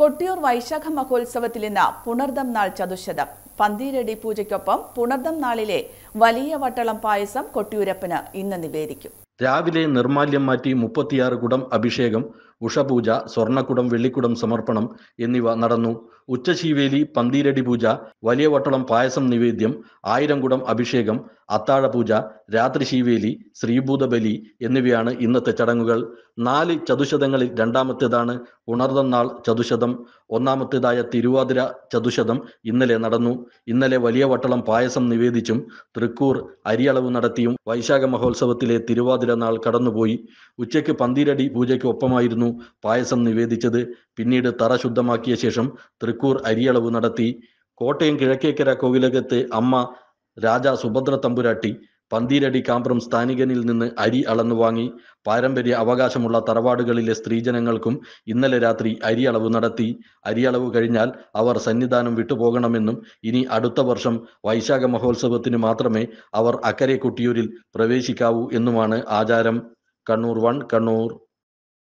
കൊട്ടിയൂർ വൈശാഖ മഹോത്സവത്തിൽ ഇന്ന് പുണർദം നാൾ ചതുശതം പന്തീരടി പൂജയ്ക്കൊപ്പം പുണർദം നാളിലെ വലിയ വട്ടളം പായസം കൊട്ടിയൂരപ്പന് ഇന്ന് നിവേദിക്കും രാവിലെ നിർമാല്യം മാറ്റി മുപ്പത്തിയാറ് കുടം അഭിഷേകം ഉഷപൂജ സ്വർണക്കുടം വെള്ളിക്കുടം സമർപ്പണം എന്നിവ നടന്നു ഉച്ചശീവേലി പന്തീരടി പൂജ വലിയ വട്ടളം പായസം നിവേദ്യം ആയിരം കുടം അഭിഷേകം അത്താഴപൂജ രാത്രി ശീവേലി ശ്രീഭൂതബലി എന്നിവയാണ് ഇന്നത്തെ ചടങ്ങുകൾ നാല് ചതുശതങ്ങളിൽ രണ്ടാമത്തേതാണ് ഉണർന്നാൾ ചതുശതം ഒന്നാമത്തേതായ തിരുവാതിര ചതുശതം ഇന്നലെ നടന്നു ഇന്നലെ വലിയ വട്ടളം പായസം നിവേദിച്ചും തൃക്കൂർ അരിയളവ് നടത്തിയും വൈശാഖ മഹോത്സവത്തിലെ തിരുവാതിര നാൾ കടന്നുപോയി ഉച്ചയ്ക്ക് പന്തിരടി പൂജയ്ക്ക് ഒപ്പമായിരുന്നു പായസം നിവേദിച്ചത് പിന്നീട് തറ ശുദ്ധമാക്കിയ ശേഷം തൃക്കൂർ അരിയളവ് നടത്തി കോട്ടയം കിഴക്കേക്കര കോവിലകത്തെ അമ്മ രാജ സുഭദ്ര തമ്പുരാട്ടി പന്തീരടി കാമ്പ്രം സ്ഥാനികനിൽ നിന്ന് അരി അളന്നു വാങ്ങി പാരമ്പര്യ അവകാശമുള്ള തറവാടുകളിലെ സ്ത്രീജനങ്ങൾക്കും ഇന്നലെ രാത്രി അരിയളവ് നടത്തി അരിയളവ് കഴിഞ്ഞാൽ അവർ സന്നിധാനം വിട്ടുപോകണമെന്നും ഇനി അടുത്ത വർഷം വൈശാഖ മഹോത്സവത്തിന് മാത്രമേ അവർ അക്കരെ കൊട്ടിയൂരിൽ പ്രവേശിക്കാവൂ എന്നുമാണ് ആചാരം കണ്ണൂർ വൺ കണ്ണൂർ